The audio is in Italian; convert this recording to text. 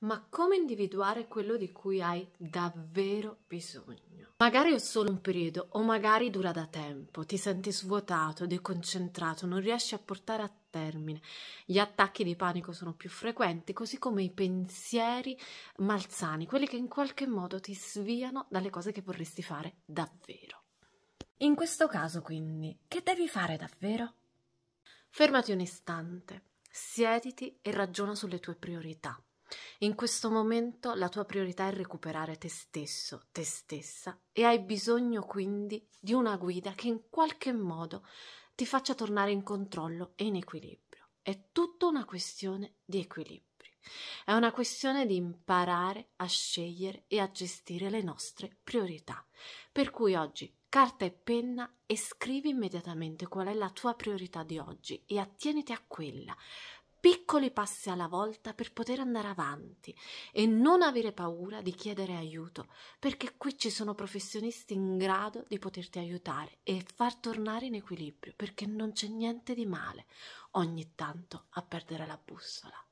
ma come individuare quello di cui hai davvero bisogno. Magari è solo un periodo o magari dura da tempo, ti senti svuotato, deconcentrato, non riesci a portare a termine. Gli attacchi di panico sono più frequenti, così come i pensieri malsani, quelli che in qualche modo ti sviano dalle cose che vorresti fare davvero. In questo caso, quindi, che devi fare davvero? Fermati un istante, siediti e ragiona sulle tue priorità. In questo momento la tua priorità è recuperare te stesso, te stessa, e hai bisogno quindi di una guida che in qualche modo ti faccia tornare in controllo e in equilibrio. È tutta una questione di equilibri. È una questione di imparare a scegliere e a gestire le nostre priorità. Per cui oggi carta e penna e scrivi immediatamente qual è la tua priorità di oggi e attieniti a quella piccoli passi alla volta per poter andare avanti e non avere paura di chiedere aiuto, perché qui ci sono professionisti in grado di poterti aiutare e far tornare in equilibrio, perché non c'è niente di male ogni tanto a perdere la bussola.